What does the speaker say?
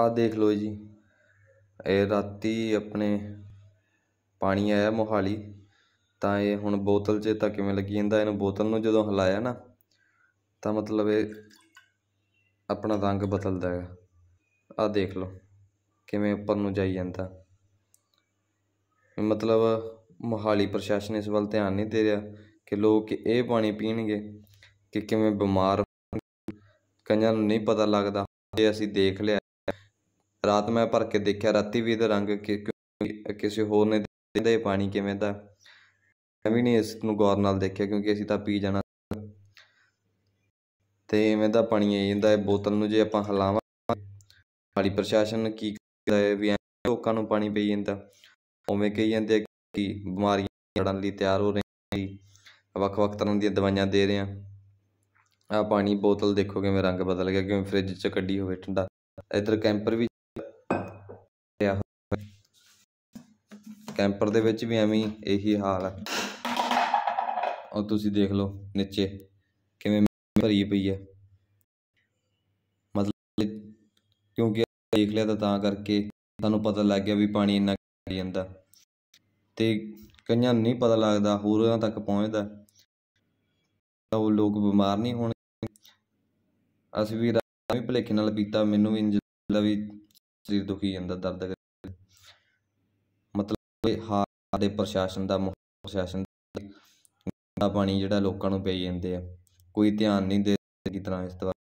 ਆਹ ਦੇਖ ਲਓ ਜੀ ਇਹ ਰਾਤੀ ਆਪਣੇ ਪਾਣੀ ਆਇਆ ਮੋਹਾਲੀ ਤਾਂ ਇਹ ਹੁਣ ਬੋਤਲ 'ਚ ਤਾਂ ਕਿਵੇਂ ਲੱਗੀ ਜਾਂਦਾ ਇਹਨੂੰ ਬੋਤਲ ਨੂੰ ਜਦੋਂ ਹਿਲਾਇਆ ਨਾ ਤਾਂ ਮਤਲਬ ਇਹ ਆਪਣਾ ਰੰਗ ਬਦਲਦਾ ਹੈ ਆਹ ਦੇਖ ਲਓ ਕਿਵੇਂ ਉੱਪਰ ਨੂੰ ਜਾਈ ਜਾਂਦਾ ਮਤਲਬ ਮੋਹਾਲੀ ਪ੍ਰਸ਼ਾਸਨ ਇਸ ਵੱਲ ਧਿਆਨ ਨਹੀਂ ਦੇ ਰਿਹਾ ਕਿ ਲੋਕ ਇਹ ਪਾਣੀ ਪੀਣਗੇ ਕਿ ਕਿਵੇਂ ਬਿਮਾਰ ਕੰਜਨ ਨੂੰ ਨਹੀਂ ਪਤਾ ਲੱਗਦਾ ਜੇ ਅਸੀਂ ਦੇਖ ਲਿਆ ਰਾਤ ਮੈਂ ਭਰ ਕੇ ਦੇਖਿਆ ਰਾਤੀ ਵੀ ਇਹਦਾ ਰੰਗ ਕਿਸੇ ਹੋਰ ਨੇ ਦਿੰਦਾ ਇਹ ਪਾਣੀ ਕਿਵੇਂ ਦਾ ਮੈਂ ਵੀ ਨਹੀਂ ਇਸ ਨੂੰ ਗੌਰ ਨਾਲ ਦੇਖਿਆ ਕਿਉਂਕਿ ਅਸੀਂ ਤਾਂ ਪੀ ਜਾਣਾ ਤੇ ਐਵੇਂ ਦਾ ਪਾਣੀ ਆ ਜਾਂਦਾ ਹੈ ਬੋਤਲ ਨੂੰ ਜੇ ਆਪਾਂ ਹਲਾਵਾਂ ਵਾਲੀ ਪ੍ਰਸ਼ਾਸਨ ਕੀ ਕਰਦਾ ਹੈ ਵੀ ਲੋਕਾਂ ਨੂੰ ਪਾਣੀ ਪਈ ਜਾਂਦਾ ਉਵੇਂ ਕਹੀ ਜਾਂਦੇ ਕਿ ਬਿਮਾਰੀਆਂ ਲੜਨ ਲਈ ਤਿਆਰ ਹੋ ਰਹੇ ਹਾਂ ਵੱਖ-ਵੱਖ ਤਰ੍ਹਾਂ ਦੀਆਂ ਦਵਾਈਆਂ ਦੇ ਰਹੇ ਆ ਆ ਪਾਣੀ ਬੋਤਲ ਦੇਖੋ ਕਿਵੇਂ ਰੰਗ ਬਦਲ ਗਿਆ ਕਿਵੇਂ ਫ੍ਰਿਜ 'ਚ ਕੱਢੀ ਹੋਵੇ ਠੰਡਾ ਇਧਰ ਕੈਂਪਰ ਵੀ ਕੈਂਪਰ ਦੇ ਵਿੱਚ ਵੀ ਐਵੇਂ ਇਹੀ ਹਾਲ ਹੈ ਔਰ ਤੁਸੀਂ ਦੇਖ ਲਓ ਨੀਚੇ ਕਿਵੇਂ ਭਰੀ ਪਈ ਹੈ ਮਤਲਬ ਕਿਉਂਕਿ ਦੇਖ ਲਿਆ ਤਾਂ ਤਾਂ ਕਰਕੇ ਤੁਹਾਨੂੰ ਪਤਾ ਲੱਗ ਗਿਆ ਵੀ ਪਾਣੀ ਇੰਨਾ ਕਰੀ ਜਾਂਦਾ ਤੇ ਕਈਆਂ ਨੂੰ ਨਹੀਂ ਪਤਾ ਲੱਗਦਾ ਹੋਰਾਂ ਤੱਕ ਪਹੁੰਚਦਾ ਤਾਂ ਉਹ ਲੋਕ ਬਿਮਾਰ ਨਹੀਂ ਹੋਣ ਅਸੀਂ ਵੀ ਰਾਤ ਵੀ ਭਲੇਖੇ ਨਾਲ ਪੀਤਾ ਮੈਨੂੰ ਵੀ ਇੰਜ ਵੀ ਸਰੀਰ ਦੁਖੀ ਜਾਂਦਾ ਦਰਦ ਹਾਰ ਦੇ ਪ੍ਰਸ਼ਾਸਨ ਦਾ ਪ੍ਰਸ਼ਾਸਨ ਦਾ ਪਾਣੀ ਜਿਹੜਾ ਲੋਕਾਂ ਨੂੰ ਪਈ ਜਾਂਦੇ ਆ ਕੋਈ ਧਿਆਨ ਨਹੀਂ ਦੇ ਕਿ ਤਰ੍ਹਾਂ ਇਸ ਤਰ੍ਹਾਂ